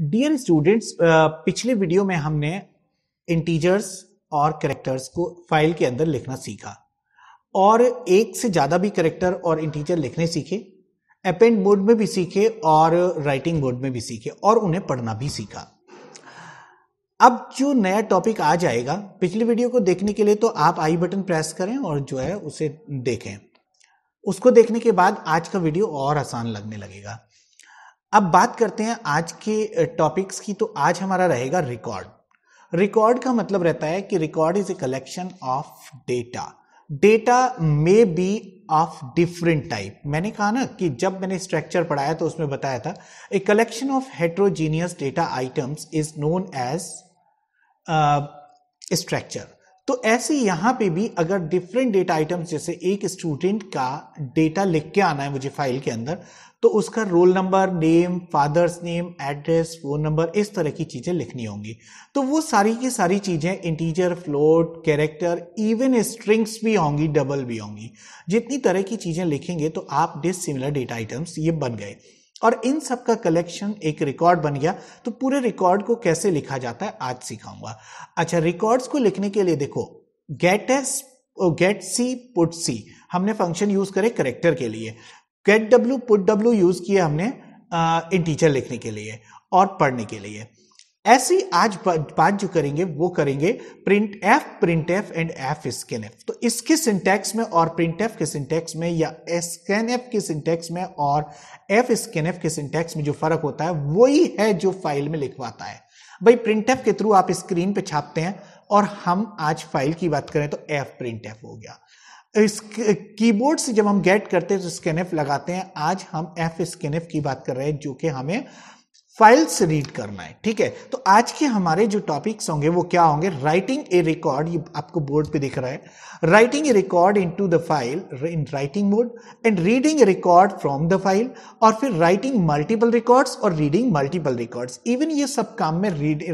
dear students uh, पिछले video में हमने इंटीजर्स और करेक्टर्स को फाइल के अंदर लिखना सीखा और एक से ज़्यादा भी करेक्टर और इंटीजर लिखने सीखे अपेंड मोड में भी सीखे और राइटिंग मोड में भी सीखे और उन्हें पढ़ना भी सीखा अब जो नया टॉपिक आ जाएगा पिछले वीडियो को देखने के लिए तो आप आई बटन प्रेस करें और जो है उसे देखें उसको देखने के बाद आज का वीडियो और आसान लगने लगेगा अब बात करते हैं आज के टॉपिक्स की तो आज हमारा रहेगा रिकॉर्ड रिकॉर्ड का मतलब रहता है कि record is a collection of data data may be of different type मैंने कहा ना कि जब मैंने स्ट्रक्चर पढ़ाया तो उसमें बताया था a collection of heterogeneous data items is known as structure तो ऐसे यहां पे भी अगर डिफरेंट डेटा आइटम्स जैसे एक स्टूडेंट का डेटा लिख के आना है मुझे फाइल के अंदर तो उसका roll number name father's name address phone number इस तरह की चीज़ें लिखनी होंगी तो वो सारी की सारी चीज़ें integer float character even strings भी होंगी डबल भी होंगी जितनी तरह की चीज़ें लिखेंगे तो आप डिसिमिलर डेटा आइटम्स ये बन गए और इन सब का कलेक्शन एक रिकॉर्ड बन गया तो पूरे रिकॉर्ड को कैसे लिखा जाता है आज सिखाऊंगा अच्छा रिकॉर्ड्स को लिखने के लिए देखो get S get C put C हमने फंक्शन यूज करे करेक्टर के लिए get W put W use किया हमने टीचर uh, लिखने के लिए और पढ़ने के लिए ऐसे ही आज बात जो करेंगे वो करेंगे print F print F and F scan F तो इसके सिंटेक्स में और प्रिंट एफ के सिंटेक्स में या स्कैन एफ के सिंटेक्स में और एफ स्कैन एफ के सिंटेक्स में जो फर्क होता है वही है जो फाइल में लिखवाता है भाई प्रिंट एफ के थ्रू आप स्क्रीन पे छापते हैं और हम आज फाइल की बात करें तो एफ प्रिंट एफ हो गया इस कीबोर्ड से जब हम गेट करते हैं तो स्कैन एफ लगाते हैं आज हम एफ स्कैन एफ की बात कर रहे हैं जो कि हमें फाइल्स रीड करना है ठीक है तो आज के हमारे जो टॉपिक्स होंगे वो क्या होंगे राइटिंग ए रिकॉर्ड ये आपको बोर्ड पे दिख रहा है writing a record into the file in writing mode and reading a record from the file और फिर राइटिंग मल्टीपल रिकॉर्ड्स और रीडिंग मल्टीपल रिकॉर्ड्स इवन ये सब काम uh, में read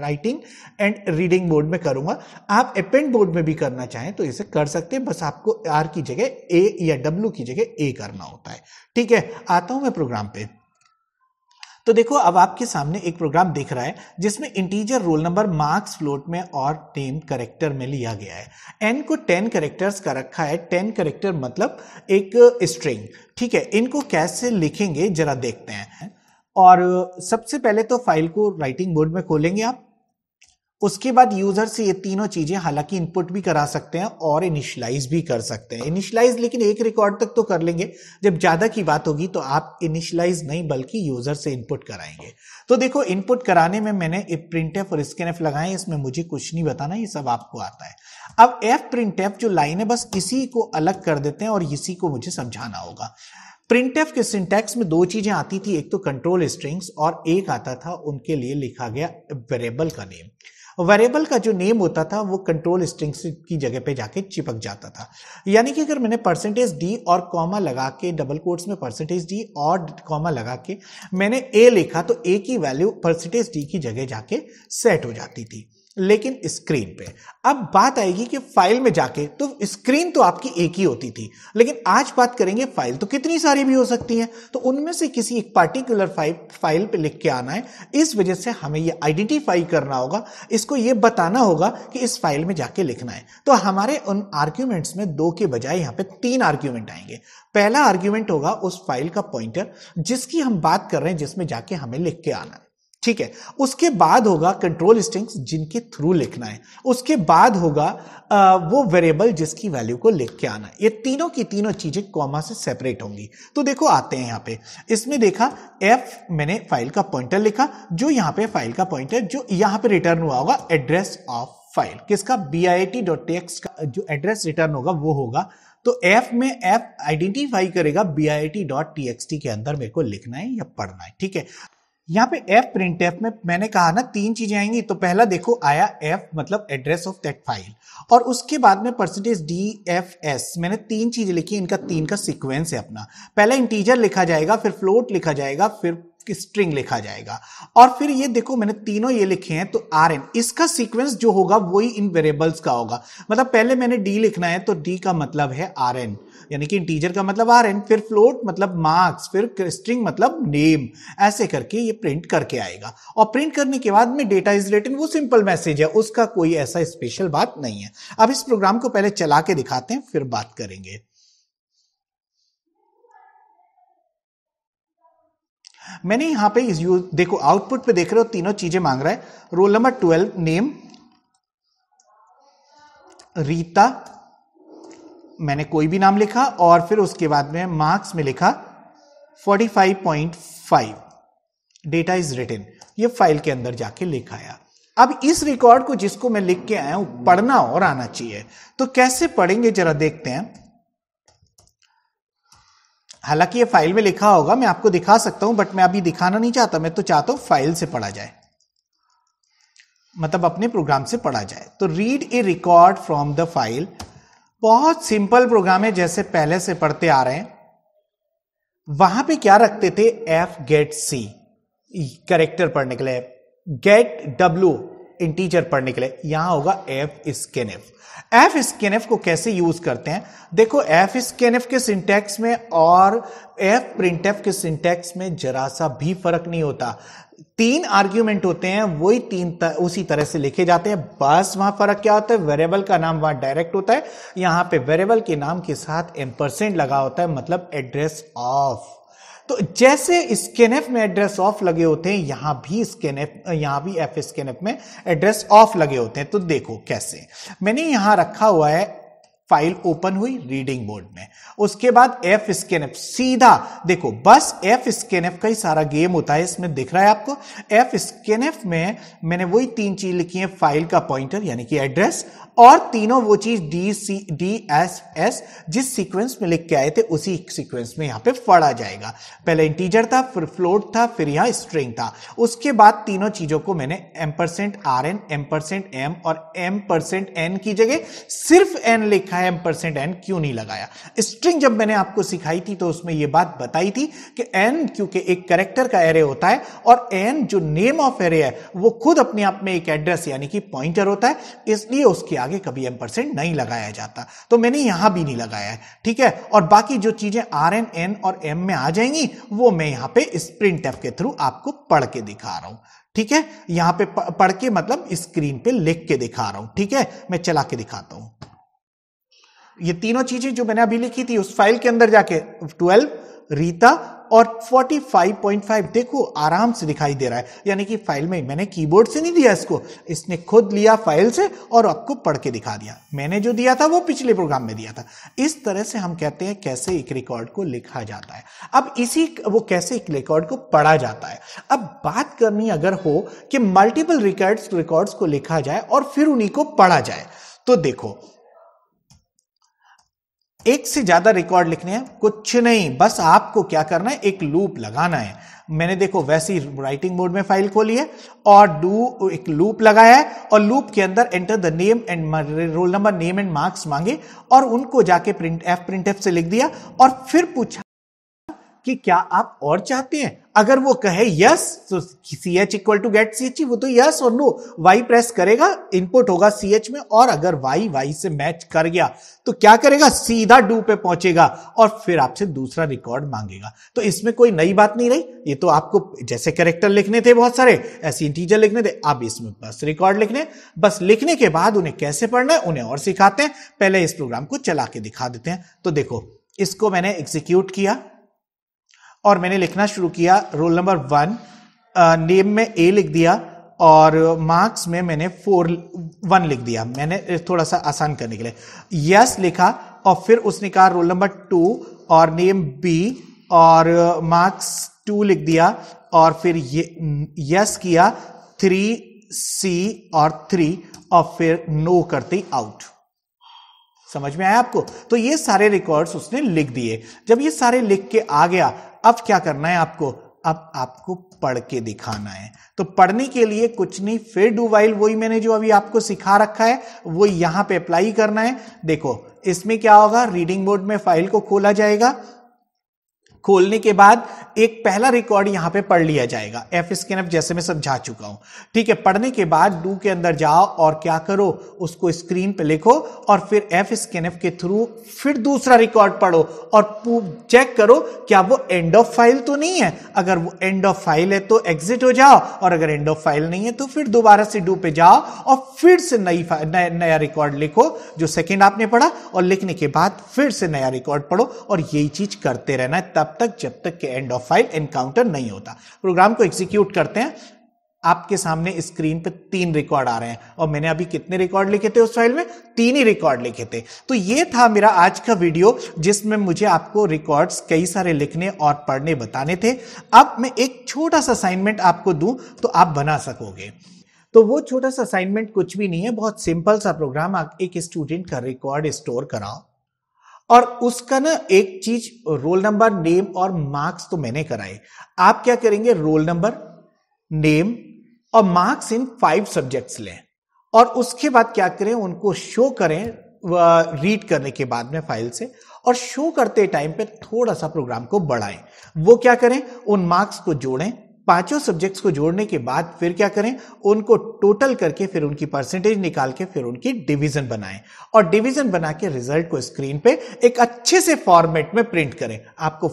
writing and reading mode में करूंगा आप अपेंड बोर्ड में भी करना चाहें तो इसे कर सकते हैं बस आपको आर की जगह ए या डब्ल्यू की जगह ए करना होता है ठीक है आता हूं मैं प्रोग्राम पे तो देखो अब आपके सामने एक प्रोग्राम दिख रहा है जिसमें integer roll number marks float में और नेम करेक्टर में लिया गया है एन को टेन करेक्टर्स का रखा है टेन करेक्टर मतलब एक स्ट्रिंग ठीक है इनको कैसे लिखेंगे जरा देखते हैं और सबसे पहले तो फाइल को राइटिंग बोर्ड में खोलेंगे आप उसके बाद यूजर से ये तीनों चीजें हालांकि इनपुट भी करा सकते हैं और इनिशलाइज भी कर सकते हैं इनिशलाइज लेकिन एक रिकॉर्ड तक तो कर लेंगे जब ज्यादा की बात होगी तो आप इनिशलाइज नहीं बल्कि यूजर से इनपुट कराएंगे तो देखो इनपुट कराने में मैंने प्रिंट एफ और स्कैन एफ लगाए इसमें मुझे कुछ नहीं बताना ये सब आपको आता है अब एफ प्रिंट एफ जो लाइन है बस इसी को अलग कर देते हैं और इसी को मुझे समझाना होगा प्रिंट एफ के सिंटेक्स में दो चीजें आती थी एक तो कंट्रोल स्ट्रिंग्स और एक आता था उनके लिए लिखा गया वेरिएबल का नेम वेरिएबल का जो नेम होता था वो कंट्रोल स्ट्रिंग की जगह पे जाके चिपक जाता था यानी कि अगर मैंने परसेंटेज डी और कॉमा लगा के डबल कोट्स में परसेंटेज डी और कॉमा लगा के मैंने ए लिखा तो ए की वैल्यू परसेंटेज डी की जगह जाके सेट हो जाती थी लेकिन स्क्रीन पे अब बात आएगी कि फाइल में जाके तो स्क्रीन तो आपकी एक ही होती थी लेकिन आज बात करेंगे फाइल तो कितनी सारी भी हो सकती है तो उनमें से किसी एक पार्टिकुलर फाइल फाइल पे लिख के आना है इस वजह से हमें ये आइडेंटिफाई करना होगा इसको ये बताना होगा कि इस फाइल में जाके लिखना है तो हमारे उन आर्ग्यूमेंट्स में दो के बजाय यहाँ पे तीन आर्ग्यूमेंट आएंगे पहला आर्ग्यूमेंट होगा उस फाइल का पॉइंटर जिसकी हम बात कर रहे हैं जिसमें जाके हमें लिख के आना है ठीक है उसके बाद होगा कंट्रोल स्ट्रिंग्स जिनके थ्रू लिखना है उसके बाद होगा आ, वो वेरिएबल जिसकी वैल्यू को लिख के आना है ये तीनों की तीनों चीजें कॉमा से सेपरेट होंगी तो देखो आते हैं यहाँ पे इसमें देखा एफ मैंने फाइल का पॉइंटर लिखा जो यहाँ पे फाइल का पॉइंटर जो यहाँ पे रिटर्न हुआ होगा एड्रेस ऑफ फाइल किसका B I T dot text का जो एड्रेस रिटर्न होगा वो होगा तो एफ में एफ आइडेंटिफाई करेगा B I T dot T X T के अंदर मेरे को लिखना है या पढ़ना है ठीक है यहाँ पे एफ प्रिंट एफ में मैंने कहा ना तीन चीजें आएंगी तो पहला देखो आया एफ मतलब एड्रेस ऑफ दैट फाइल और उसके बाद में परसेंटेज डी एफ एस मैंने तीन चीजें लिखी इनका तीन का सीक्वेंस है अपना पहला इंटीजर लिखा जाएगा फिर फ्लोट लिखा जाएगा फिर कि स्ट्रिंग लिखा जाएगा और फिर ये देखो मैंने तीनों ये लिखे हैं तो आर एन इसका सीक्वेंस जो होगा वही इन वेरिएबल्स का होगा मतलब पहले मैंने डी लिखना है तो डी का मतलब है आर एन यानी कि इंटीजर का मतलब आर एन फिर फ्लोट मतलब मार्क्स फिर स्ट्रिंग मतलब नेम ऐसे करके ये प्रिंट करके आएगा और प्रिंट करने के बाद में डेटा इज रिटन वो सिंपल मैसेज है उसका कोई ऐसा स्पेशल बात नहीं है अब इस प्रोग्राम को पहले चला के दिखाते हैं फिर बात करेंगे मैंने यहां पे इस यूज देखो आउटपुट पे देख रहे हो तीनों चीजें मांग रहा है roll number twelve name Rita मैंने कोई भी नाम लिखा और फिर उसके बाद में मार्क्स में लिखा 45.5 डेटा इज रिटेन ये फाइल के अंदर जाके लिखाया अब इस रिकॉर्ड को जिसको मैं लिख के आया हूं पढ़ना और आना चाहिए तो कैसे पढ़ेंगे जरा देखते हैं हालांकि ये फाइल में लिखा होगा मैं आपको दिखा सकता हूं बट मैं अभी दिखाना नहीं चाहता मैं तो चाहता हूं फाइल से पढ़ा जाए मतलब अपने प्रोग्राम से पढ़ा जाए तो read a record from the file बहुत सिंपल प्रोग्राम है जैसे पहले से पढ़ते आ रहे हैं वहां पे क्या रखते थे एफ गेट सी करेक्टर पढ़ने के लिए गेट डब्ल्यू इंटीजर पढ़ने के लिए यहां होगा F scan F F scan F को कैसे यूज करते हैं देखो एफ स्केन एफ के सिंटेक्स में और एफ प्रिंट एफ के सिंटेक्स में जरा सा भी फर्क नहीं होता तीन आर्ग्यूमेंट होते हैं वही तीन तर, उसी तरह से लिखे जाते हैं बस वहां फर्क क्या होता है वेरिएबल का नाम वहां डायरेक्ट होता है यहां पे वेरिएबल के नाम के साथ एम परसेंट लगा होता है मतलब एड्रेस ऑफ तो जैसे एफ में एड्रेस ऑफ लगे होते हैं यहां भी एफ यहां भी एफ एफ में एड्रेस ऑफ लगे होते हैं तो देखो कैसे मैंने यहां रखा हुआ है फाइल ओपन हुई रीडिंग मोड में उसके बाद एफ स्कैन एफ सीधा देखो बस एफ स्कैन एफ का ही सारा गेम होता है इसमें दिख रहा है आपको एफ स्कैन एफ में मैंने वही तीन चीज लिखी है फाइल का पॉइंटर यानी कि एड्रेस और तीनों वो चीज D C D S S जिस सीक्वेंस में लिख के आए थे उसी सीक्वेंस में यहां पे फड़ा जाएगा पहले इंटीजर था फिर फ्लोट था फिर यहां स्ट्रिंग था उसके बाद तीनों चीजों को मैंने M percent R N M percent M और एम परसेंट एन की जगह सिर्फ एन लिखा आई एम परसेंट एन क्यों नहीं लगाया स्ट्रिंग जब मैंने आपको सिखाई थी तो उसमें यह बात बताई थी कि एन क्योंकि एक करेक्टर का एरे होता है और एन जो नेम ऑफ एरे है वो खुद अपने आप में एक एड्रेस यानी कि पॉइंटर होता है इसलिए उसके आगे कभी एम परसेंट नहीं लगाया जाता तो मैंने यहां भी नहीं लगाया है ठीक है और बाकी जो चीजें आर एन एन और एम में आ जाएंगी वो मैं यहां पर स्प्रिंट एफ के थ्रू आपको पढ़ के दिखा रहा हूं ठीक है यहां पे पढ़ के मतलब स्क्रीन पे लिख के दिखा रहा हूं ठीक है मैं चला के दिखाता हूं ये तीनों चीजें जो मैंने अभी लिखी थी उस फाइल के अंदर जाके 12 रीता और 45.5 देखो आराम से दिखाई दे रहा है यानी कि फाइल में मैंने कीबोर्ड से नहीं दिया इसको इसने खुद लिया फाइल से और आपको पढ़ के दिखा दिया मैंने जो दिया था वो पिछले प्रोग्राम में दिया था इस तरह से हम कहते हैं कैसे एक रिकॉर्ड को लिखा जाता है अब इसी वो कैसे एक रिकॉर्ड को पढ़ा जाता है अब बात करनी अगर हो कि मल्टीपल रिकॉर्ड्स रिकॉर्ड्स को लिखा जाए और फिर उन्हीं को पढ़ा जाए तो देखो एक से ज्यादा रिकॉर्ड लिखने हैं कुछ नहीं बस आपको क्या करना है एक लूप लगाना है मैंने देखो वैसे ही राइटिंग मोड में फाइल खोली है और डू एक लूप लगाया है और लूप के अंदर enter the name and roll number name and marks मांगे और उनको जाके प्रिंट एफ प्रिंट एफ से लिख दिया और फिर पूछा कि क्या आप और चाहते हैं अगर वो कहे यस तो C H equal to get C H वो तो यस और नो वाई प्रेस करेगा इनपुट होगा सी एच में और अगर वाई वाई से मैच कर गया तो क्या करेगा सीधा डू पे पहुंचेगा और फिर आपसे दूसरा रिकॉर्ड मांगेगा तो इसमें कोई नई बात नहीं रही ये तो आपको जैसे कैरेक्टर लिखने थे बहुत सारे ऐसे इंटीजर लिखने थे आप इसमें बस रिकॉर्ड लिखने बस लिखने के बाद उन्हें कैसे पढ़ना है उन्हें और सिखाते हैं पहले इस प्रोग्राम को चला के दिखा देते हैं तो देखो इसको मैंने एग्जीक्यूट किया और मैंने लिखना शुरू किया रोल नंबर वन नेम में ए लिख दिया और मार्क्स में मैंने फोर वन लिख दिया मैंने थोड़ा सा आसान करने के लिए यस लिखा और फिर उसने कहा रोल नंबर टू और नेम बी और मार्क्स टू लिख दिया और फिर ये यस किया थ्री सी और थ्री और फिर नो करते आउट समझ में आया आपको तो ये सारे रिकॉर्ड्स उसने लिख दिए जब ये सारे लिख के आ गया अब क्या करना है आपको अब आपको पढ़ के दिखाना है तो पढ़ने के लिए कुछ नहीं फिर डू वाइल वही मैंने जो अभी आपको सिखा रखा है वो यहां पे अप्लाई करना है देखो इसमें क्या होगा रीडिंग बोर्ड में फाइल को खोला जाएगा खोलने के बाद एक पहला रिकॉर्ड यहां पे पढ़ लिया जाएगा एफ स्कैन एफ जैसे मैं समझा चुका हूं ठीक है पढ़ने के बाद डू के अंदर जाओ और क्या करो उसको स्क्रीन पे लिखो और फिर एफ स्कैन एफ के थ्रू फिर दूसरा रिकॉर्ड पढ़ो और चेक करो क्या वो एंड ऑफ फाइल तो नहीं है अगर वो एंड ऑफ फाइल है तो एग्जिट हो जाओ और अगर एंड ऑफ फाइल नहीं है तो फिर दोबारा से डू पे जाओ और फिर से नई नया, नया रिकॉर्ड लिखो जो सेकेंड आपने पढ़ा और लिखने के बाद फिर से नया रिकॉर्ड पढ़ो और यही चीज करते रहना है तब तब तक जब तक के एंड ऑफ फाइल एनकाउंटर नहीं होता प्रोग्राम को एग्जीक्यूट करते हैं आपके सामने स्क्रीन पर तीन रिकॉर्ड आ रहे हैं और मैंने अभी कितने रिकॉर्ड लिखे थे उस फाइल में तीन ही रिकॉर्ड लिखे थे तो ये था मेरा आज का वीडियो जिसमें मुझे आपको रिकॉर्ड्स कई सारे लिखने और पढ़ने बताने थे अब मैं एक छोटा सा असाइनमेंट आपको दूं तो आप बना सकोगे तो वो छोटा सा असाइनमेंट कुछ भी नहीं है बहुत सिंपल सा प्रोग्राम एक स्टूडेंट का रिकॉर्ड स्टोर कराओ और उसका ना एक चीज रोल नंबर नेम और मार्क्स तो मैंने कराए आप क्या करेंगे रोल नंबर नेम और मार्क्स इन फाइव सब्जेक्ट्स लें और उसके बाद क्या करें उनको शो करें रीड करने के बाद में फाइल से और शो करते टाइम पे थोड़ा सा प्रोग्राम को बढ़ाएं वो क्या करें उन मार्क्स को जोड़ें पांचों सब्जेक्ट्स को जोड़ने के बाद फिर क्या करें उनको टोटल करके फिर उनकी परसेंटेज निकाल के फिर उनकी डिवीजन बनाएं और डिवीजन बना के रिजल्ट को स्क्रीन पे एक अच्छे से फॉर्मेट में प्रिंट करें आपको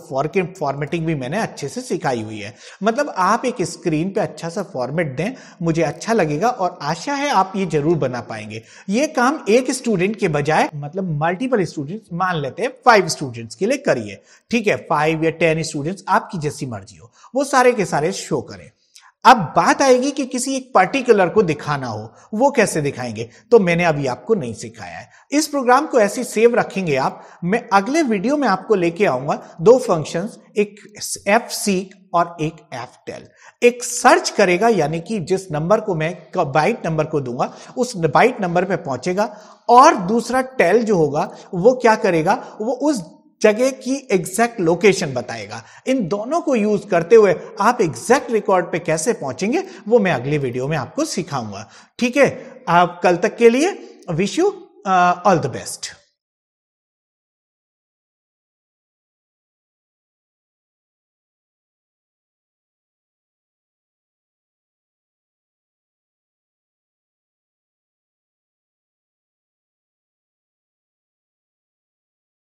फॉर्मेटिंग भी मैंने अच्छे से सिखाई हुई है मतलब आप एक स्क्रीन पे अच्छा सा फॉर्मेट दें मुझे अच्छा लगेगा और आशा है आप ये जरूर बना पाएंगे ये काम एक स्टूडेंट के बजाय मतलब मल्टीपल स्टूडेंट्स मान लेते हैं फाइव स्टूडेंट्स के लिए करिए ठीक है फाइव या टेन स्टूडेंट्स आपकी जैसी मर्जी हो वो सारे के सारे शो करें अब बात आएगी कि किसी एक पर्टिकुलर को दिखाना हो वो कैसे दिखाएंगे तो मैंने अभी आपको नहीं सिखाया है इस प्रोग्राम को ऐसे सेव रखेंगे आप मैं अगले वीडियो में आपको लेके आऊंगा दो फंक्शंस एक एफ सीक और एक एफ टेल एक सर्च करेगा यानी कि जिस नंबर को मैं बाइट नंबर को दूंगा उस बाइट नंबर पे पहुंचेगा और दूसरा टेल जो होगा वो क्या करेगा वो उस जगह की एग्जैक्ट लोकेशन बताएगा इन दोनों को यूज करते हुए आप एग्जैक्ट रिकॉर्ड पे कैसे पहुंचेंगे वो मैं अगली वीडियो में आपको सिखाऊंगा ठीक है आप कल तक के लिए wish you all the best